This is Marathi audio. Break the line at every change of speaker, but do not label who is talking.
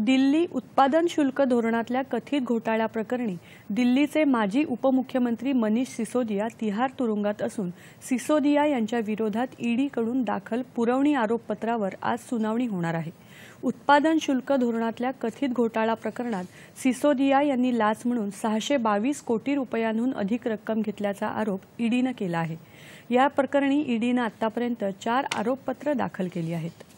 दिल्ली उत्पादन शुल्क धोरणातल्या कथित घोटाळ्याप्रकरणी दिल्लीचे माजी उपमुख्यमंत्री मनीष सिसोदिया तिहार तुरुंगात असून सिसोदिया यांच्या विरोधात ईडीकडून दाखल पुरवणी आरोपपत्रावर आज सुनावणी होणार आहे उत्पादन शुल्क धोरणातल्या कथित घोटाळा प्रकरणात सिसोदिया यांनी लाच म्हणून सहाशे बावीस कोटी रुपयांहून अधिक रक्कम घेतल्याचा आरोप ईडीनं केला आहे या प्रकरणी ईडीनं आतापर्यंत चार आरोपपत्र दाखल केली आहेत